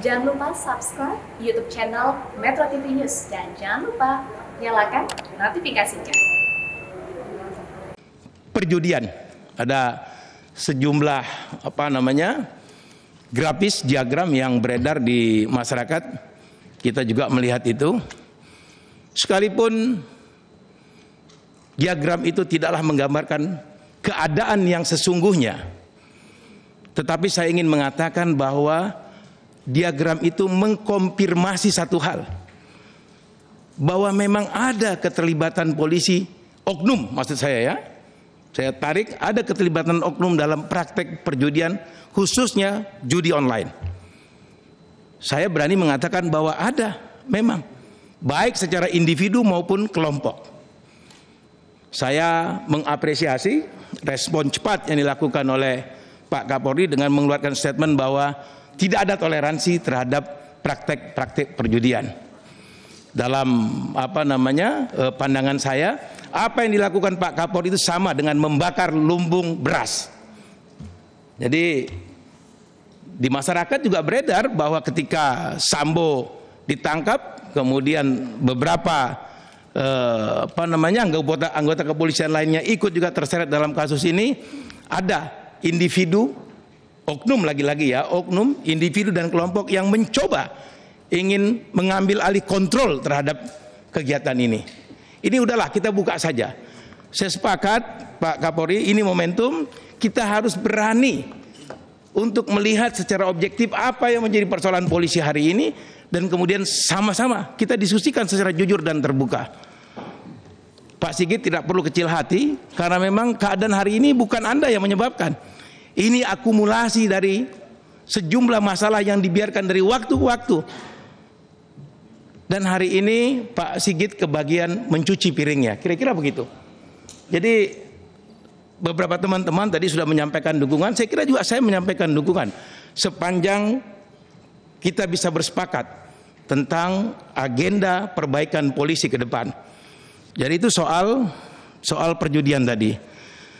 Jangan lupa subscribe YouTube channel Metro TV News dan jangan lupa nyalakan notifikasinya. Perjudian ada sejumlah apa namanya grafis diagram yang beredar di masyarakat. Kita juga melihat itu. Sekalipun diagram itu tidaklah menggambarkan keadaan yang sesungguhnya. Tetapi saya ingin mengatakan bahwa diagram itu mengkonfirmasi satu hal bahwa memang ada keterlibatan polisi oknum maksud saya ya saya tarik ada keterlibatan oknum dalam praktek perjudian khususnya judi online saya berani mengatakan bahwa ada memang baik secara individu maupun kelompok saya mengapresiasi respon cepat yang dilakukan oleh Pak Kapolri dengan mengeluarkan statement bahwa tidak ada toleransi terhadap praktek-praktek perjudian. Dalam apa namanya e, pandangan saya, apa yang dilakukan Pak Kapolri itu sama dengan membakar lumbung beras. Jadi di masyarakat juga beredar bahwa ketika Sambo ditangkap, kemudian beberapa eh, apa namanya anggota anggota kepolisian lainnya ikut juga terseret dalam kasus ini, ada individu oknum lagi-lagi ya, oknum individu dan kelompok yang mencoba ingin mengambil alih kontrol terhadap kegiatan ini. Ini udahlah kita buka saja. Saya sepakat Pak Kapolri, ini momentum kita harus berani untuk melihat secara objektif apa yang menjadi persoalan polisi hari ini dan kemudian sama-sama kita diskusikan secara jujur dan terbuka. Pak Sigit tidak perlu kecil hati karena memang keadaan hari ini bukan Anda yang menyebabkan. Ini akumulasi dari sejumlah masalah yang dibiarkan dari waktu ke waktu. Dan hari ini Pak Sigit kebagian mencuci piringnya. Kira-kira begitu. Jadi beberapa teman-teman tadi sudah menyampaikan dukungan. Saya kira juga saya menyampaikan dukungan. Sepanjang kita bisa bersepakat tentang agenda perbaikan polisi ke depan. Jadi itu soal soal perjudian tadi.